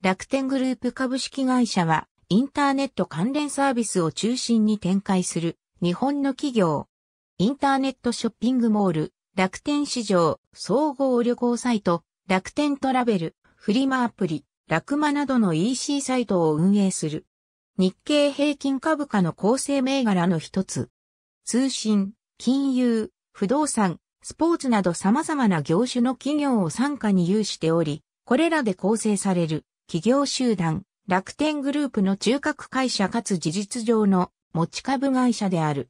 楽天グループ株式会社は、インターネット関連サービスを中心に展開する日本の企業。インターネットショッピングモール、楽天市場、総合旅行サイト、楽天トラベル、フリマアプリ、楽マなどの EC サイトを運営する。日経平均株価の構成銘柄の一つ。通信、金融、不動産、スポーツなど様々な業種の企業を参加に有しており、これらで構成される企業集団、楽天グループの中核会社かつ事実上の持ち株会社である。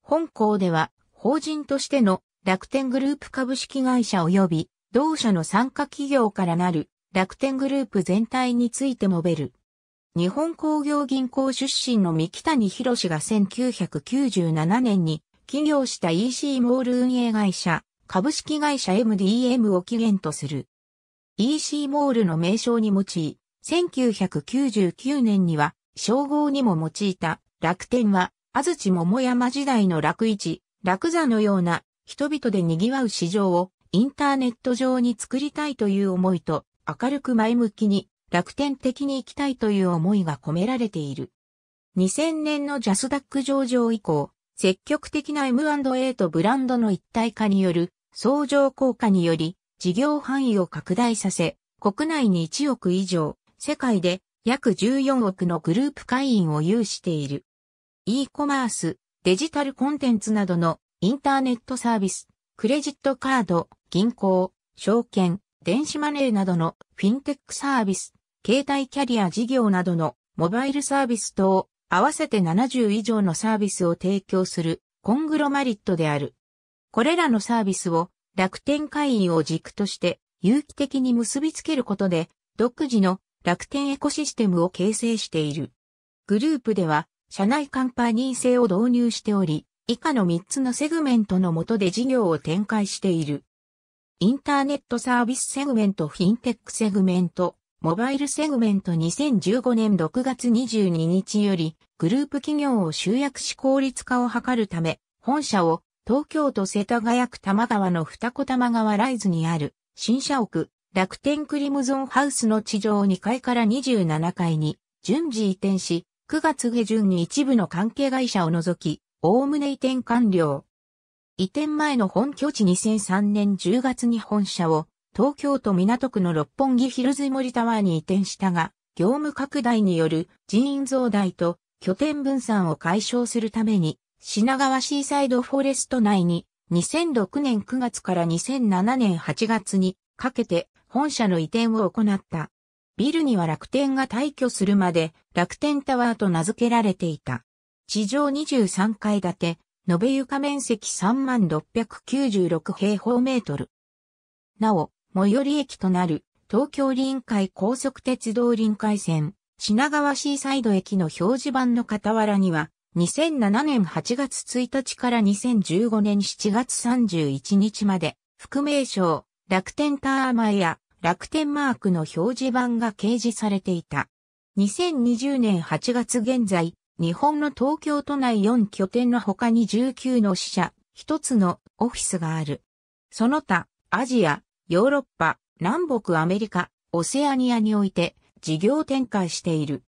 本校では、法人としての楽天グループ株式会社及び同社の参加企業からなる楽天グループ全体について述べる。日本工業銀行出身の三木谷博士が1997年に起業した EC モール運営会社、株式会社 MDM を起源とする。EC モールの名称に用い、1999年には称号にも用いた楽天は、安土桃山時代の楽市、楽座のような人々で賑わう市場をインターネット上に作りたいという思いと、明るく前向きに楽天的に行きたいという思いが込められている。2000年のジャスダック上場以降、積極的な M&A とブランドの一体化による相乗効果により、事業範囲を拡大させ、国内に1億以上、世界で約14億のグループ会員を有している。e コマース、デジタルコンテンツなどのインターネットサービス、クレジットカード、銀行、証券、電子マネーなどのフィンテックサービス、携帯キャリア事業などのモバイルサービス等合わせて70以上のサービスを提供するコングロマリットである。これらのサービスを楽天会員を軸として有機的に結びつけることで、独自の楽天エコシステムを形成している。グループでは、社内カンパニー制を導入しており、以下の3つのセグメントの下で事業を展開している。インターネットサービスセグメント、フィンテックセグメント、モバイルセグメント2015年6月22日より、グループ企業を集約し効率化を図るため、本社を東京都世田谷区玉川の二子玉川ライズにある、新社屋、楽天クリムゾンハウスの地上2階から27階に、順次移転し、9月下旬に一部の関係会社を除き、おおむね移転完了。移転前の本拠地2003年10月に本社を、東京都港区の六本木ヒルズ森タワーに移転したが、業務拡大による人員増大と拠点分散を解消するために品川シーサイドフォレスト内に2006年9月から2007年8月にかけて本社の移転を行った。ビルには楽天が退去するまで楽天タワーと名付けられていた。地上23階建て、延べ床面積3696平方メートル。なお、最寄り駅となる東京臨海高速鉄道臨海線、品川シーサイド駅の表示板の傍らには2007年8月1日から2015年7月31日まで、副名称、楽天ターマーや楽天マークの表示板が掲示されていた。2020年8月現在、日本の東京都内4拠点の他に19の支社、1つのオフィスがある。その他、アジア、ヨーロッパ、南北アメリカ、オセアニアにおいて事業展開している。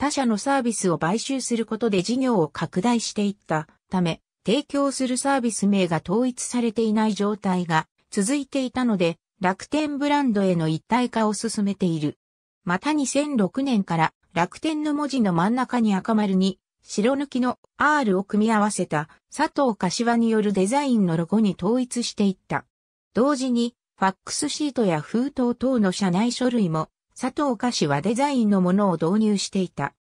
他社のサービスを買収することで事業を拡大していったため、提供するサービス名が統一されていない状態が続いていたので、楽天ブランドへの一体化を進めている。また2006年から楽天の文字の真ん中に赤丸に白抜きの R を組み合わせた佐藤柏によるデザインのロゴに統一していった。同時にファックスシートや封筒等の社内書類も佐藤柏デザインのものを導入していた。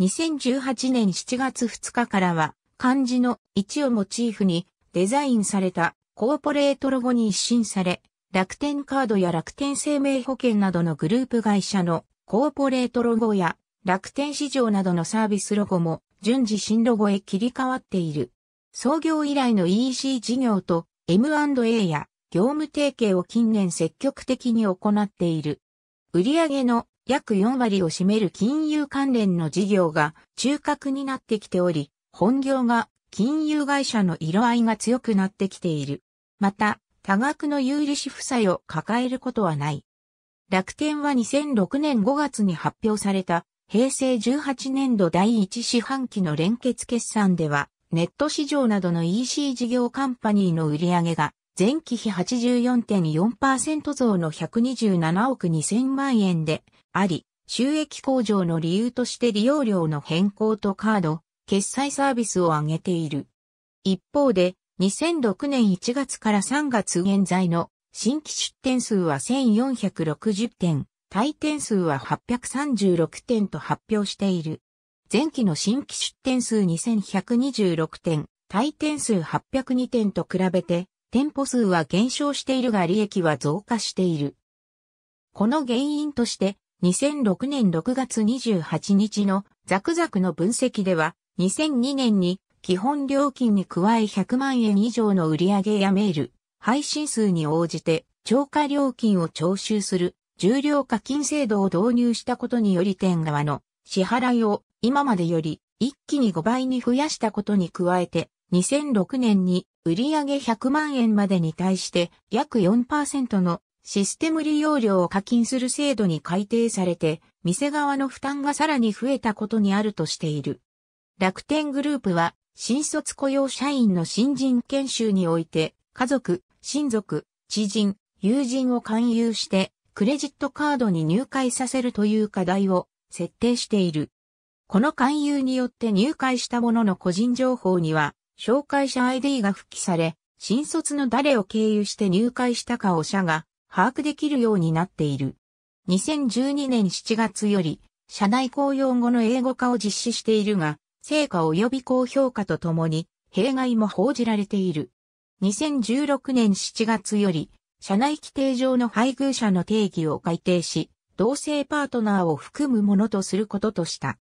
2018年7月2日からは、漢字の1をモチーフにデザインされたコーポレートロゴに一新され、楽天カードや楽天生命保険などのグループ会社のコーポレートロゴや楽天市場などのサービスロゴも順次新ロゴへ切り替わっている。創業以来の EC 事業と M&A や業務提携を近年積極的に行っている。売上の約4割を占める金融関連の事業が中核になってきており、本業が金融会社の色合いが強くなってきている。また、多額の有利子負債を抱えることはない。楽天は2006年5月に発表された平成18年度第1四半期の連結決算では、ネット市場などの EC 事業カンパニーの売上が前期比84.4%増の127億2000万円であり、収益向上の理由として利用料の変更とカード、決済サービスを挙げている。一方で、2006年1月から3月現在の新規出店数は1460点、退店数は836点と発表している。前期の新規出店数2126点、退店数802点と比べて、店舗数は減少しているが利益は増加している。この原因として、2006年6月28日のザクザクの分析では、2002年に基本料金に加え100万円以上の売上やメール、配信数に応じて超過料金を徴収する重量課金制度を導入したことにより店側の支払いを今までより一気に5倍に増やしたことに加えて、2006年に売上100万円までに対して約4%のシステム利用料を課金する制度に改定されて、店側の負担がさらに増えたことにあるとしている。楽天グループは、新卒雇用社員の新人研修において、家族、親族、知人、友人を勧誘して、クレジットカードに入会させるという課題を設定している。この勧誘によって入会した者の個人情報には、紹介者 ID が付記され、新卒の誰を経由して入会したかを社が把握できるようになっている。2012年7月より、社内公用語の英語化を実施しているが、成果及び高評価とともに、弊害も報じられている。2016年7月より、社内規定上の配偶者の定義を改定し、同性パートナーを含むものとすることとした。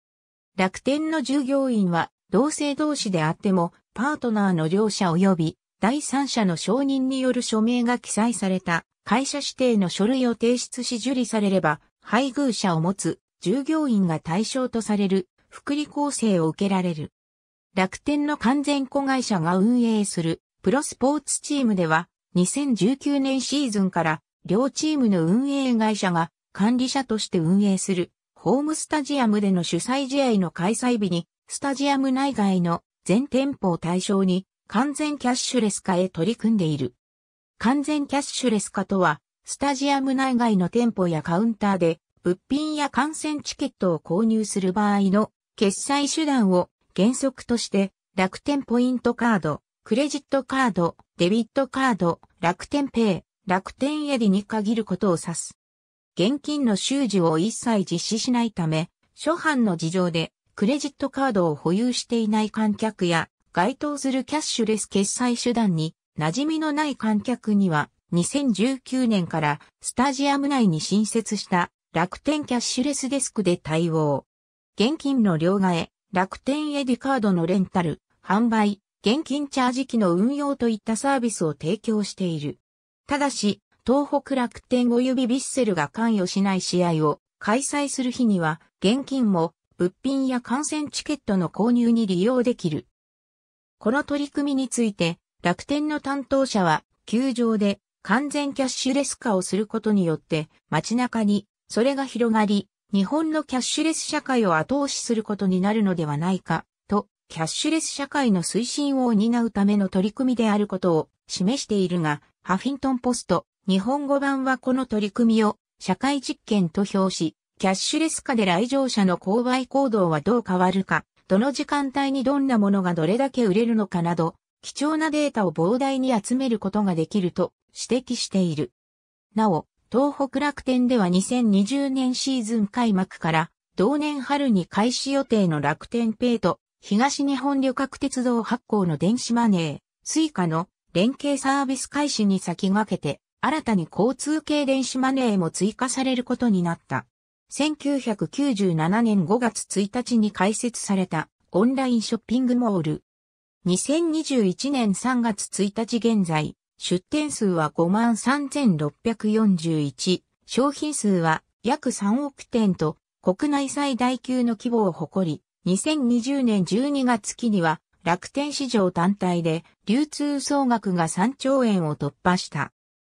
楽天の従業員は、同性同士であっても、パートナーの両者及び、第三者の承認による署名が記載された会社指定の書類を提出し受理されれば、配偶者を持つ従業員が対象とされる福利厚生を受けられる。楽天の完全子会社が運営するプロスポーツチームでは、2019年シーズンから両チームの運営会社が管理者として運営するホームスタジアムでの主催試合の開催日に、スタジアム内外の全店舗を対象に完全キャッシュレス化へ取り組んでいる。完全キャッシュレス化とは、スタジアム内外の店舗やカウンターで、物品や観戦チケットを購入する場合の決済手段を原則として楽天ポイントカード、クレジットカード、デビットカード、楽天ペイ、楽天エリに限ることを指す。現金の収受を一切実施しないため、初犯の事情でクレジットカードを保有していない観客や該当するキャッシュレス決済手段に馴染みのない観客には、2019年からスタジアム内に新設した楽天キャッシュレスデスクで対応。現金の両替、楽天エディカードのレンタル、販売、現金チャージ機の運用といったサービスを提供している。ただし、東北楽天及びビッセルが関与しない試合を開催する日には、現金も物品や観戦チケットの購入に利用できる。この取り組みについて、楽天の担当者は、球場で完全キャッシュレス化をすることによって、街中にそれが広がり、日本のキャッシュレス社会を後押しすることになるのではないか、と、キャッシュレス社会の推進を担うための取り組みであることを示しているが、ハフィントンポスト、日本語版はこの取り組みを社会実験と評し、キャッシュレス化で来場者の購買行動はどう変わるか、どの時間帯にどんなものがどれだけ売れるのかなど、貴重なデータを膨大に集めることができると指摘している。なお、東北楽天では2020年シーズン開幕から同年春に開始予定の楽天ペイと東日本旅客鉄道発行の電子マネー、スイカの連携サービス開始に先駆けて新たに交通系電子マネーも追加されることになった。1997年5月1日に開設されたオンラインショッピングモール2021年3月1日現在、出店数は53,641、商品数は約3億点と国内最大級の規模を誇り、2020年12月期には楽天市場単体で流通総額が3兆円を突破した。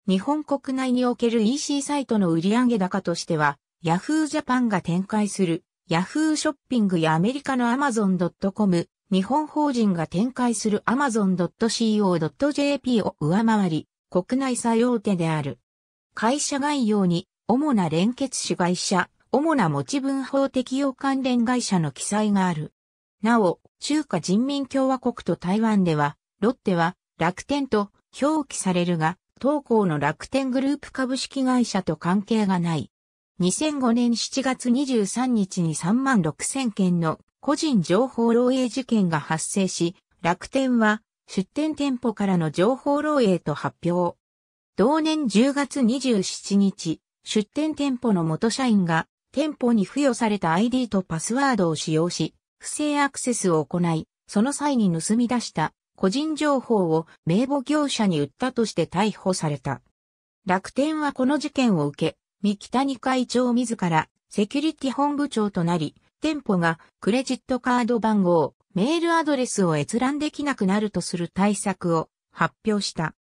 日本国内における EC サイトの売上高としては、Yahoo Japan が展開する Yahoo ショッピングやアメリカの Amazon.com、日本法人が展開する amazon.co.jp を上回り、国内最大手である。会社概要に、主な連結主会社、主な持ち分法適用関連会社の記載がある。なお、中華人民共和国と台湾では、ロッテは楽天と表記されるが、当行の楽天グループ株式会社と関係がない。2005年7月23日に3万6000件の個人情報漏洩事件が発生し、楽天は出店店舗からの情報漏洩と発表。同年10月27日、出店店舗の元社員が店舗に付与された ID とパスワードを使用し、不正アクセスを行い、その際に盗み出した個人情報を名簿業者に売ったとして逮捕された。楽天はこの事件を受け、三木谷会長自らセキュリティ本部長となり、店舗がクレジットカード番号、メールアドレスを閲覧できなくなるとする対策を発表した。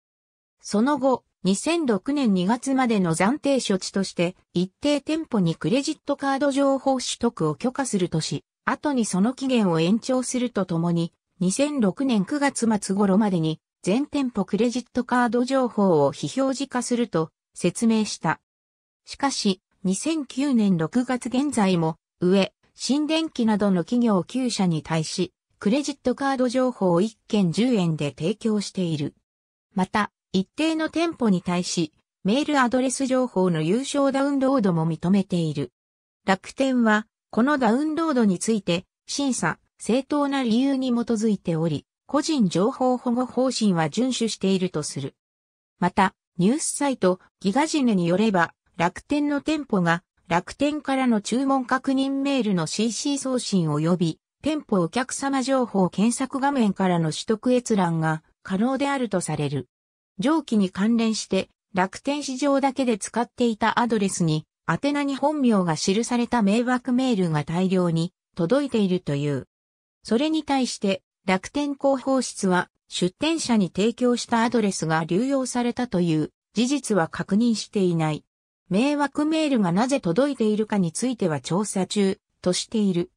その後、2006年2月までの暫定処置として、一定店舗にクレジットカード情報取得を許可するとし、後にその期限を延長するとともに、2006年9月末頃までに、全店舗クレジットカード情報を非表示化すると説明した。しかし、2009年6月現在も、上、新電機などの企業9社に対し、クレジットカード情報を1件10円で提供している。また、一定の店舗に対し、メールアドレス情報の有償ダウンロードも認めている。楽天は、このダウンロードについて、審査、正当な理由に基づいており、個人情報保護方針は遵守しているとする。また、ニュースサイト、ギガジネによれば、楽天の店舗が楽天からの注文確認メールの CC 送信及び、店舗お客様情報検索画面からの取得閲覧が可能であるとされる。上記に関連して、楽天市場だけで使っていたアドレスに、宛名に本名が記された迷惑メールが大量に届いているという。それに対して、楽天広報室は、出店者に提供したアドレスが流用されたという事実は確認していない。迷惑メールがなぜ届いているかについては調査中としている。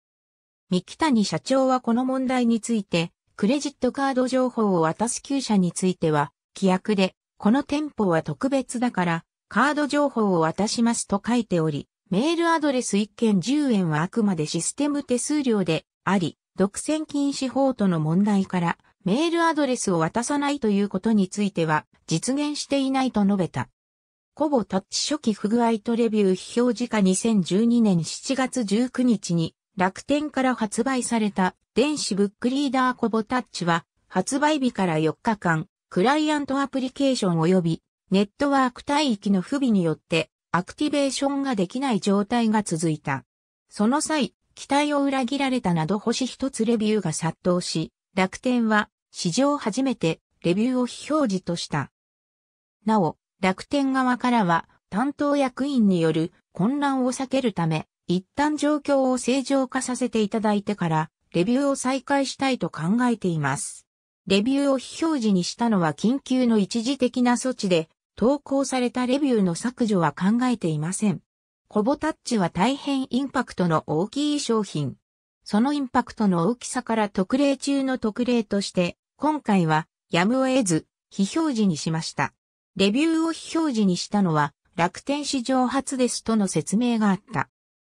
三木谷社長はこの問題について、クレジットカード情報を渡す旧社については、規約で、この店舗は特別だから、カード情報を渡しますと書いており、メールアドレス1件10円はあくまでシステム手数料であり、独占禁止法との問題から、メールアドレスを渡さないということについては、実現していないと述べた。コボタッチ初期不具合とレビュー非表示化2012年7月19日に楽天から発売された電子ブックリーダーコボタッチは発売日から4日間クライアントアプリケーション及びネットワーク帯域の不備によってアクティベーションができない状態が続いた。その際、期待を裏切られたなど星一つレビューが殺到し、楽天は史上初めてレビューを非表示とした。なお、楽天側からは担当役員による混乱を避けるため、一旦状況を正常化させていただいてから、レビューを再開したいと考えています。レビューを非表示にしたのは緊急の一時的な措置で、投稿されたレビューの削除は考えていません。コボタッチは大変インパクトの大きい商品。そのインパクトの大きさから特例中の特例として、今回はやむを得ず、非表示にしました。レビューを非表示にしたのは楽天史上初ですとの説明があった。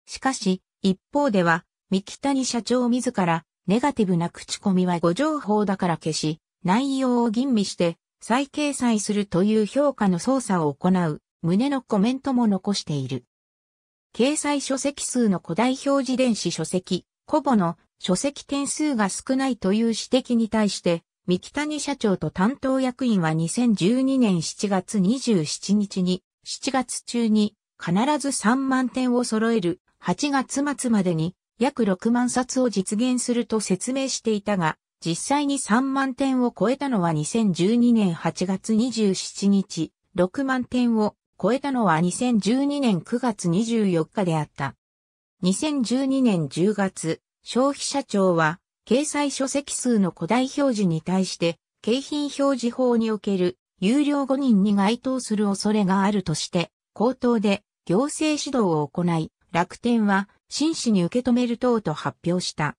しかし、一方では、三木谷社長自ら、ネガティブな口コミは誤情報だから消し、内容を吟味して、再掲載するという評価の操作を行う、胸のコメントも残している。掲載書籍数の古代表示電子書籍、コボの書籍点数が少ないという指摘に対して、三木谷社長と担当役員は2012年7月27日に、7月中に必ず3万点を揃える8月末までに約6万冊を実現すると説明していたが、実際に3万点を超えたのは2012年8月27日、6万点を超えたのは2012年9月24日であった。2012年10月、消費者庁は掲載書籍数の古代表示に対して、景品表示法における有料誤認に該当する恐れがあるとして、口頭で行政指導を行い、楽天は真摯に受け止める等と発表した。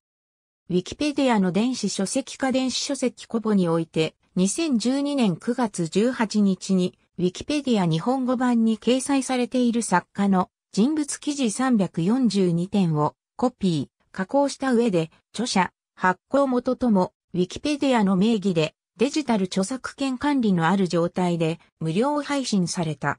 ウィキペディアの電子書籍化電子書籍コボにおいて、2012年9月18日に、ウィキペディア日本語版に掲載されている作家の人物記事342点をコピー、加工した上で、著者、発行元とも、ウィキペディアの名義で、デジタル著作権管理のある状態で無料配信された。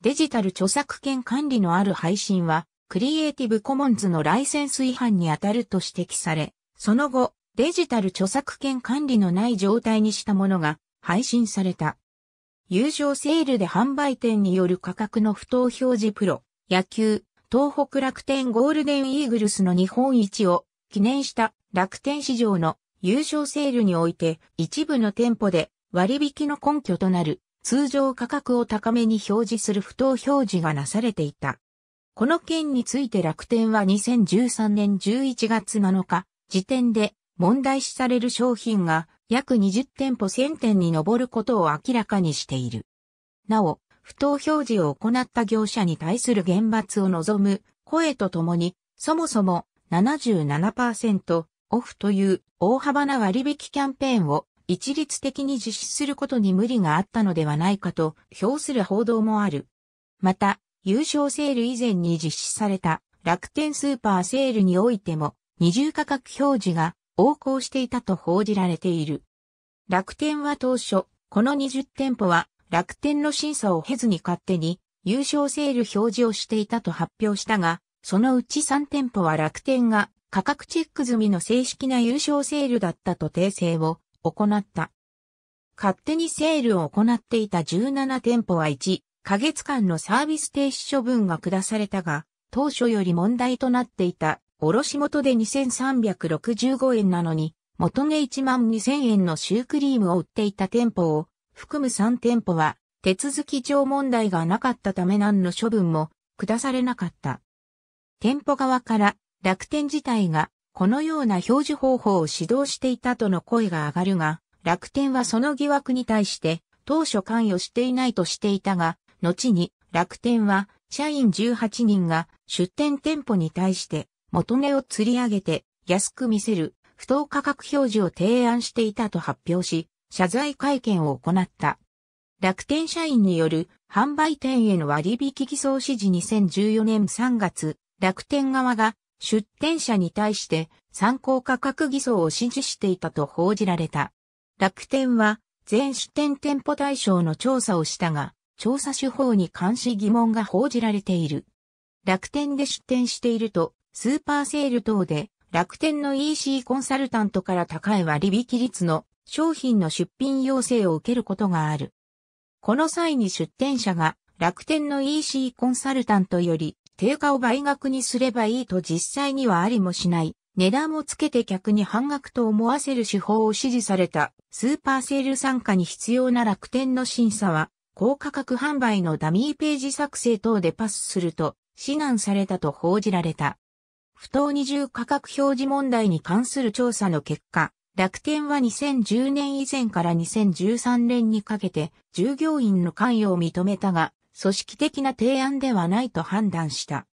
デジタル著作権管理のある配信は、クリエイティブコモンズのライセンス違反に当たると指摘され、その後、デジタル著作権管理のない状態にしたものが配信された。友情セールで販売店による価格の不当表示プロ、野球、東北楽天ゴールデンイーグルスの日本一を記念した楽天市場の優勝セールにおいて一部の店舗で割引の根拠となる通常価格を高めに表示する不当表示がなされていた。この件について楽天は2013年11月7日時点で問題視される商品が約20店舗1000店に上ることを明らかにしている。なお、不当表示を行った業者に対する厳罰を望む声とともに、そもそも77%オフという大幅な割引キャンペーンを一律的に実施することに無理があったのではないかと評する報道もある。また、優勝セール以前に実施された楽天スーパーセールにおいても二重価格表示が横行していたと報じられている。楽天は当初、この20店舗は楽天の審査を経ずに勝手に優勝セール表示をしていたと発表したが、そのうち3店舗は楽天が価格チェック済みの正式な優勝セールだったと訂正を行った。勝手にセールを行っていた17店舗は1、ヶ月間のサービス停止処分が下されたが、当初より問題となっていた、卸元で2365円なのに、元値1万2000円のシュークリームを売っていた店舗を、含む3店舗は、手続き上問題がなかったため何の処分も下されなかった。店舗側から楽天自体がこのような表示方法を指導していたとの声が上がるが、楽天はその疑惑に対して当初関与していないとしていたが、後に楽天は社員18人が出店店舗に対して元値を釣り上げて安く見せる不当価格表示を提案していたと発表し、謝罪会見を行った。楽天社員による販売店への割引偽装指示2014年3月、楽天側が出店者に対して参考価格偽装を指示していたと報じられた。楽天は全出店店舗対象の調査をしたが、調査手法に監視疑問が報じられている。楽天で出店していると、スーパーセール等で楽天の EC コンサルタントから高い割引率の商品の出品要請を受けることがある。この際に出店者が楽天の EC コンサルタントより定価を倍額にすればいいと実際にはありもしない、値段をつけて客に半額と思わせる手法を指示された、スーパーセール参加に必要な楽天の審査は、高価格販売のダミーページ作成等でパスすると、指南されたと報じられた。不当二重価格表示問題に関する調査の結果、楽天は2010年以前から2013年にかけて従業員の関与を認めたが、組織的な提案ではないと判断した。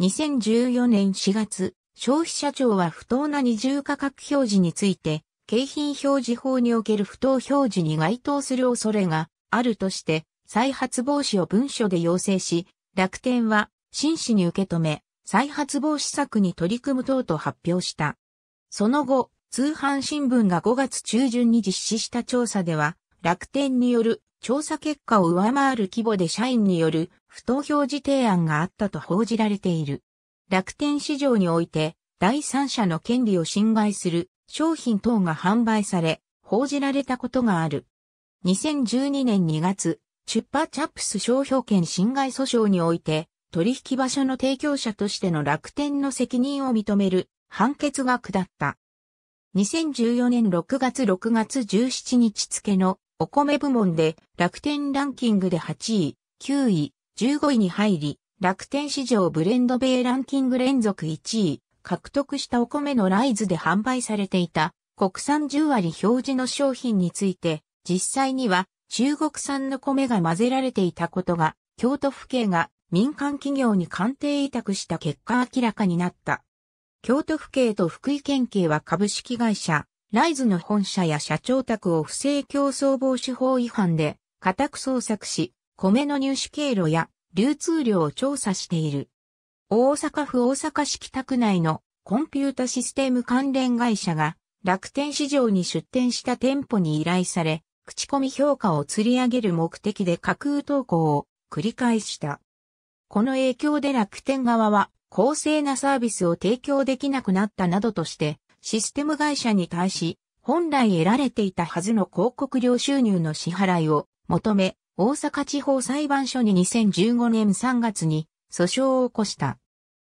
2014年4月、消費者庁は不当な二重価格表示について、景品表示法における不当表示に該当する恐れがあるとして、再発防止を文書で要請し、楽天は真摯に受け止め、再発防止策に取り組む等と発表した。その後、通販新聞が5月中旬に実施した調査では、楽天による調査結果を上回る規模で社員による不当表示提案があったと報じられている。楽天市場において、第三者の権利を侵害する商品等が販売され、報じられたことがある。2012年2月、チュッパチャップス商標権侵害訴訟において、取引場所の提供者としての楽天の責任を認める判決が下った。2014年6月6月17日付のお米部門で楽天ランキングで8位、9位、15位に入り、楽天市場ブレンド米ランキング連続1位、獲得したお米のライズで販売されていた国産10割表示の商品について、実際には中国産の米が混ぜられていたことが、京都府警が民間企業に鑑定委託した結果明らかになった。京都府警と福井県警は株式会社ライズの本社や社長宅を不正競争防止法違反で家宅捜索し、米の入手経路や流通量を調査している。大阪府大阪市北区内のコンピュータシステム関連会社が楽天市場に出店した店舗に依頼され、口コミ評価を釣り上げる目的で架空投稿を繰り返した。この影響で楽天側は公正なサービスを提供できなくなったなどとしてシステム会社に対し、本来得られていたはずの広告料収入の支払いを求め、大阪地方裁判所に2015年3月に訴訟を起こした。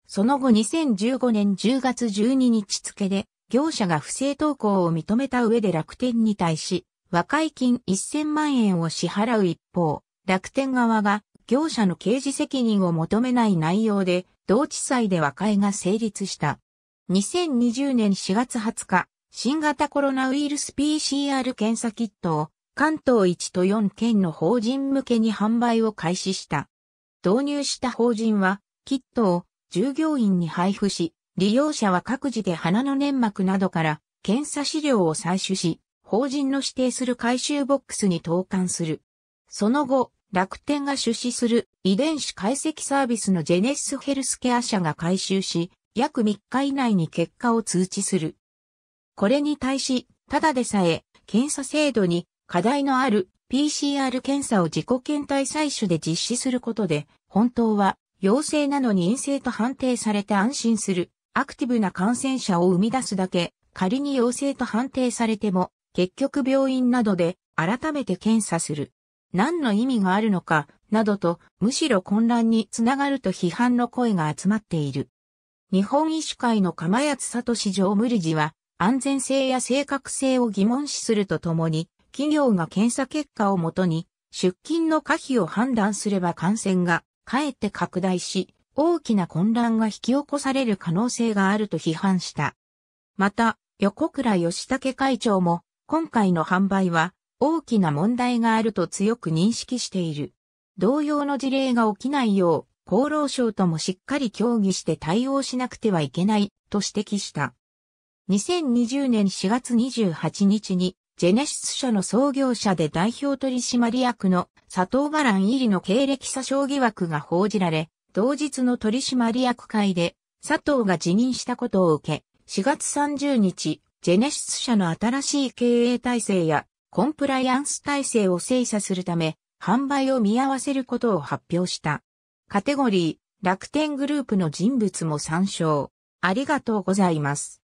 その後2015年10月12日付で、業者が不正投稿を認めた上で楽天に対し、和解金1000万円を支払う一方、楽天側が業者の刑事責任を求めない内容で、同地裁で和解が成立した。2020年4月20日、新型コロナウイルス PCR 検査キットを関東1と4県の法人向けに販売を開始した。導入した法人は、キットを従業員に配布し、利用者は各自で鼻の粘膜などから検査資料を採取し、法人の指定する回収ボックスに投函する。その後、楽天が出資する遺伝子解析サービスのジェネシスヘルスケア社が回収し、約3日以内に結果を通知する。これに対し、ただでさえ、検査制度に課題のある PCR 検査を自己検体採取で実施することで、本当は陽性なのに陰性と判定されて安心する、アクティブな感染者を生み出すだけ、仮に陽性と判定されても、結局病院などで改めて検査する。何の意味があるのか、などと、むしろ混乱につながると批判の声が集まっている。日本医師会の釜谷聡常務理事は、安全性や正確性を疑問視するとともに、企業が検査結果をもとに、出勤の可否を判断すれば感染が、かえって拡大し、大きな混乱が引き起こされる可能性があると批判した。また、横倉義武会長も、今回の販売は、大きな問題があると強く認識している。同様の事例が起きないよう、厚労省ともしっかり協議して対応しなくてはいけないと指摘した。2020年4月28日にジェネシス社の創業者で代表取締役の佐藤バラン入りの経歴詐称疑惑が報じられ、同日の取締役会で佐藤が辞任したことを受け、4月30日、ジェネシス社の新しい経営体制やコンプライアンス体制を精査するため、販売を見合わせることを発表した。カテゴリー、楽天グループの人物も参照。ありがとうございます。